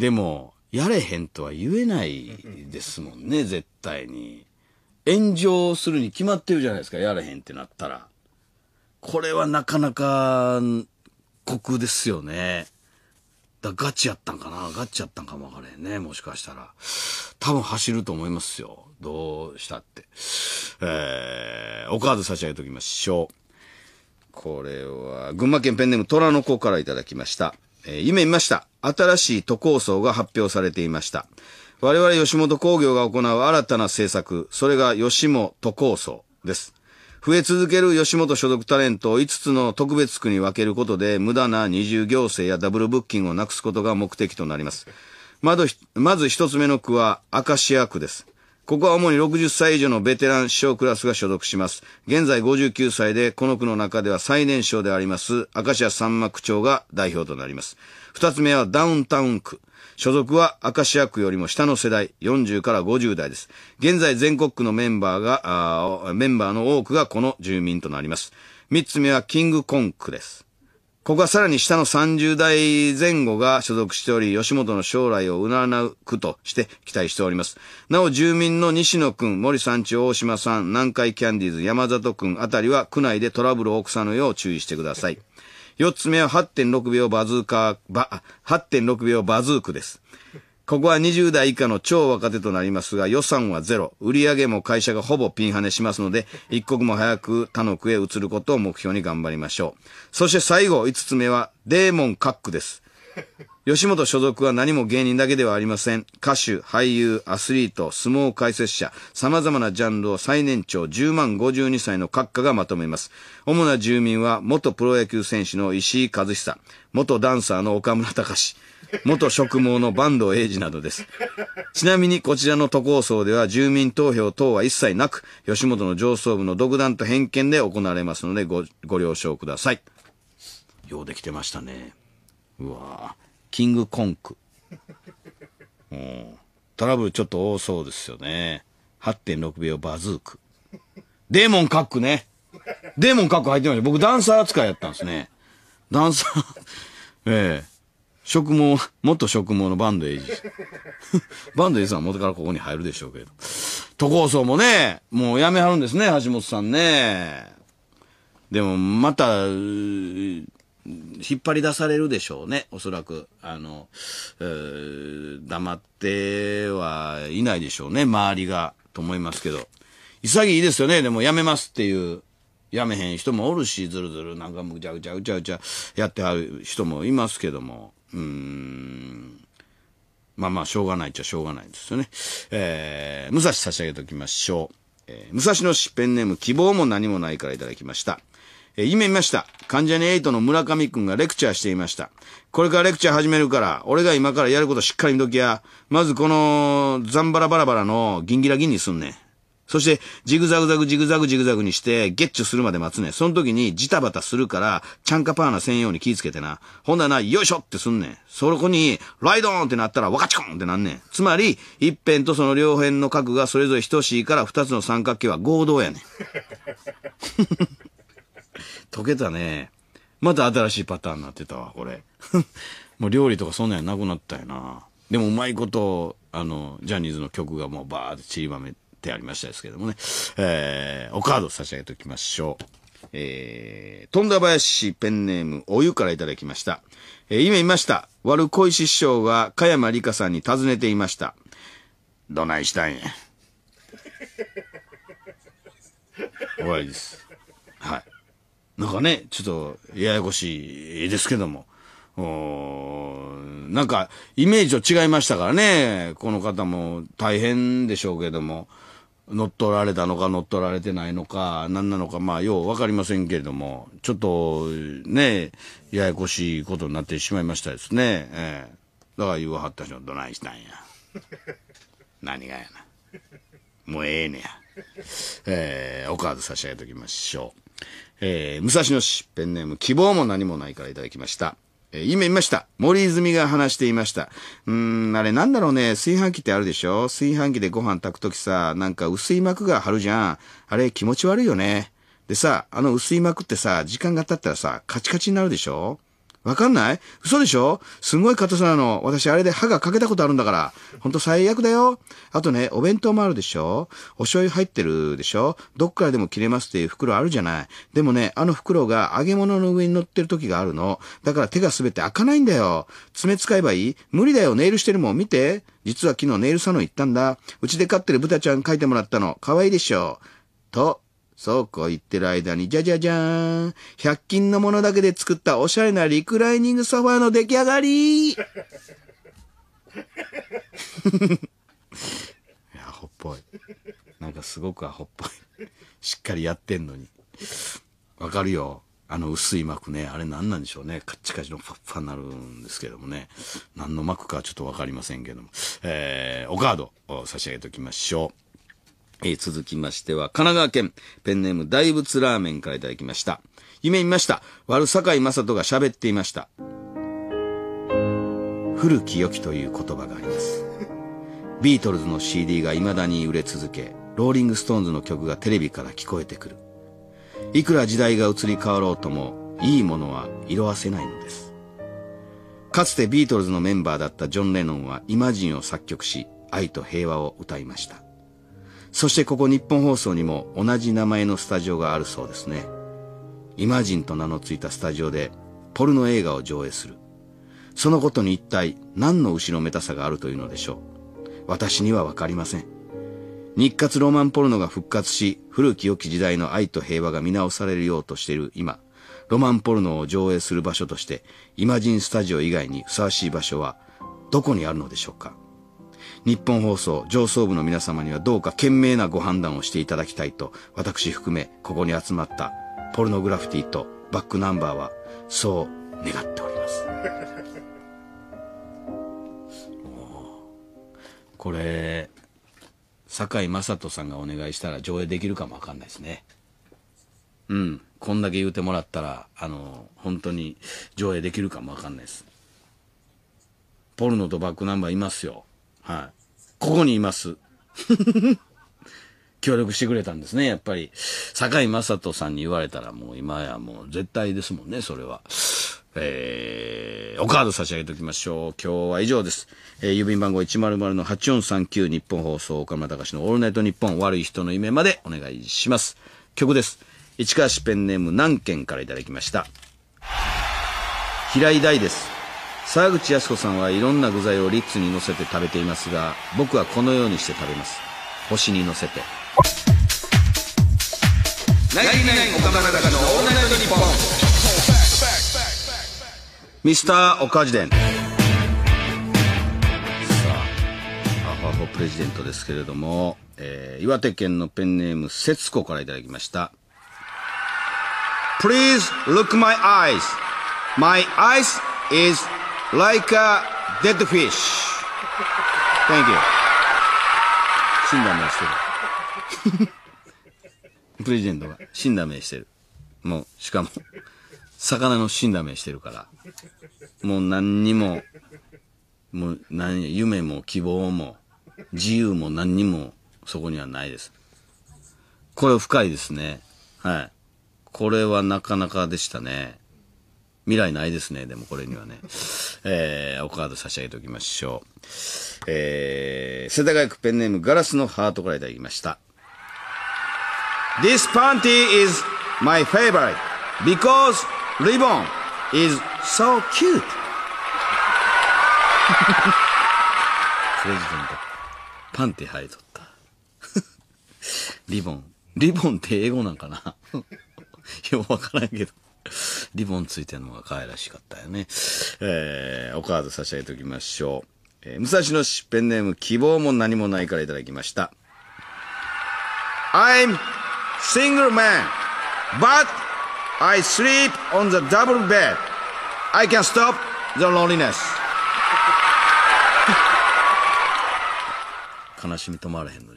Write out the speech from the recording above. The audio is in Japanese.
でも、やれへんとは言えないですもんね、絶対に。炎上するに決まってるじゃないですか、やれへんってなったら。これはなかなか、酷ですよね。だガチやったんかなガチやったんかもわからへんね、もしかしたら。多分走ると思いますよ。どうしたって。えー、おカード差し上げときましょう。これは、群馬県ペンネーム虎の子からいただきました。えー、夢見ました。新しい都構想が発表されていました。我々吉本工業が行う新たな政策、それが吉本都構想です。増え続ける吉本所属タレントを5つの特別区に分けることで、無駄な二重行政やダブルブッキングをなくすことが目的となります。まず、まず一つ目の区は、アカシア区です。ここは主に60歳以上のベテラン師匠クラスが所属します。現在59歳で、この区の中では最年少であります、明石家三幕町が代表となります。二つ目はダウンタウン区。所属は明石家区よりも下の世代、40から50代です。現在全国区のメンバーが、メンバーの多くがこの住民となります。三つ目はキングコンクです。ここはさらに下の30代前後が所属しており、吉本の将来を占うとして期待しております。なお、住民の西野くん、森ん地、大島さん、南海キャンディーズ、山里くんあたりは、区内でトラブルを起こさぬよう注意してください。4つ目は8.6秒バズーカー、ば、8.6秒バズークです。ここは20代以下の超若手となりますが、予算はゼロ。売上も会社がほぼピンハネしますので、一刻も早く他の区へ移ることを目標に頑張りましょう。そして最後、5つ目は、デーモンカックです。吉本所属は何も芸人だけではありません。歌手、俳優、アスリート、相撲解説者、様々なジャンルを最年長10万52歳の閣下がまとめます。主な住民は元プロ野球選手の石井和久、元ダンサーの岡村隆史、元職毛の坂東英二などです。ちなみにこちらの都構想では住民投票等は一切なく、吉本の上層部の独断と偏見で行われますのでごご了承ください。ようできてましたね。うわキングコンク。うん。トラブルちょっと多そうですよね。8.6秒バズーク。デーモンカックね。デーモンカック入ってました。僕ダンサー扱いやったんですね。ダンサーええ職務、元職務のバンドエイジ。バンドエイジさんは元からここに入るでしょうけど。都構想もね、もうやめはるんですね、橋本さんね。でも、また、引っ張り出されるでしょうね、おそらく。あの、えー、黙ってはいないでしょうね、周りが、と思いますけど。潔いですよね、でもやめますっていう、やめへん人もおるし、ずるずるなんかむちゃぐちゃぐちゃぐちゃやってはる人もいますけども、うーん。まあまあ、しょうがないっちゃしょうがないですよね。えー、武蔵差し上げておきましょう。えー、武蔵の市ペンネーム希望も何もないからいただきました。えー、見ました。関ジャニトの村上くんがレクチャーしていました。これからレクチャー始めるから、俺が今からやることしっかり見ときや。まずこの、ザンバラバラバラのギンギラギンにすんねん。そして、ジグザグザグジグザグジグザグにして、ゲッチュするまで待つねその時にジタバタするから、チャンカパーナ専用に気ぃつけてな。ほんなな、よいしょってすんねん。そこに、ライドーンってなったら、ワカチコンってなんねん。つまり、一辺とその両辺の角がそれぞれ等しいから、二つの三角形は合同やねん。溶けたね。また新しいパターンになってたわ、これ。もう料理とかそんなんやなくなったよな。でもうまいこと、あの、ジャニーズの曲がもうバーって散りばめてありましたですけどもね。えー、おカード差し上げておきましょう。えー、富田林ペンネーム、お湯からいただきました。えー、今いました。悪小石師匠が、加山里香さんに尋ねていました。どないしたんや。終わりです。はい。なんかね、ちょっと、ややこしいですけども。なんか、イメージと違いましたからね。この方も大変でしょうけども。乗っ取られたのか乗っ取られてないのか、何なのか、まあ、よう分かりませんけれども、ちょっと、ね、ややこしいことになってしまいましたですね。ええだから言わはった人はどないしたんや。何がやな。もうええねや。ええおカード差し上げときましょう。えー、武蔵野市、ペンネーム、希望も何もないからいただきました。えー、今見ました。森泉が話していました。うーん、あれなんだろうね。炊飯器ってあるでしょ炊飯器でご飯炊くときさ、なんか薄い膜が張るじゃん。あれ気持ち悪いよね。でさ、あの薄い膜ってさ、時間が経ったらさ、カチカチになるでしょわかんない嘘でしょすんごい硬さなの。私あれで歯が欠けたことあるんだから。ほんと最悪だよ。あとね、お弁当もあるでしょお醤油入ってるでしょどっからでも切れますっていう袋あるじゃない。でもね、あの袋が揚げ物の上に乗ってる時があるの。だから手が滑って開かないんだよ。爪使えばいい無理だよ。ネイルしてるもん。見て。実は昨日ネイルサロン行ったんだ。うちで飼ってる豚ちゃん描いてもらったの。可愛いでしょ。と、そうこう言ってる間に、じゃじゃじゃーん。100均のものだけで作ったおしゃれなリクライニングソファーの出来上がりいや、アホっぽい。なんかすごくアホっぽい。しっかりやってんのに。わかるよ。あの薄い膜ね。あれ何なんでしょうね。カッチカチのパッパになるんですけどもね。何の膜かちょっとわかりませんけども。えー、おカードを差し上げておきましょう。えー、続きましては、神奈川県、ペンネーム大仏ラーメンから頂きました。夢見ました。悪坂井正人が喋っていました。古き良きという言葉があります。ビートルズの CD が未だに売れ続け、ローリングストーンズの曲がテレビから聞こえてくる。いくら時代が移り変わろうとも、いいものは色あせないのです。かつてビートルズのメンバーだったジョン・レノンはイマジンを作曲し、愛と平和を歌いました。そしてここ日本放送にも同じ名前のスタジオがあるそうですね。イマジンと名の付いたスタジオでポルノ映画を上映する。そのことに一体何の後ろめたさがあるというのでしょう。私にはわかりません。日活ロマンポルノが復活し、古き良き時代の愛と平和が見直されるようとしている今、ロマンポルノを上映する場所として、イマジンスタジオ以外にふさわしい場所はどこにあるのでしょうか。日本放送上層部の皆様にはどうか賢明なご判断をしていただきたいと、私含めここに集まったポルノグラフィティとバックナンバーはそう願っております。これ、堺雅人さんがお願いしたら上映できるかもわかんないですね。うん。こんだけ言うてもらったら、あの、本当に上映できるかもわかんないです。ポルノとバックナンバーいますよ。はい。ここにいます。協力してくれたんですね、やっぱり。堺雅人さんに言われたらもう今やもう絶対ですもんね、それは。えー、おカード差し上げておきましょう。今日は以上です。えー、郵便番号100-8439日本放送岡村隆史のオールナイト日本悪い人の夢までお願いします。曲です。市川市ペンネーム何件からいただきました。平井大です。沢口靖子さんはいろんな具材をリッツにのせて食べていますが僕はこのようにして食べます星にのせてミスターおかじでんさあアホアホプレジデントですけれども、えー、岩手県のペンネーム節子からいただきました Please look my eyes my eyes is like a dead fish. Thank you. 死んだ目してる。プレジントが死んだ目してる。もう、しかも、魚の死んだ目してるから。もう何にも、もう何、夢も希望も、自由も何にもそこにはないです。これ深いですね。はい。これはなかなかでしたね。未来ないですね、でもこれにはね。えー、おカード差し上げておきましょう。えー、世田谷区ペンネームガラスのハートからいただきました。This panty is my favorite because ribbon is so cute. ク レジットにパンティ入いとった。リボン。リボンって英語なんかな ようわからんけど。リボンついてるのが可愛らしかったよね。えー、おカード差し上げておきましょう。えー、武蔵野市ペンネーム希望も何もないからいただきました。I'm single man, but I sleep on the double bed. I can stop the loneliness. 悲しみ止まらへんのじゃ。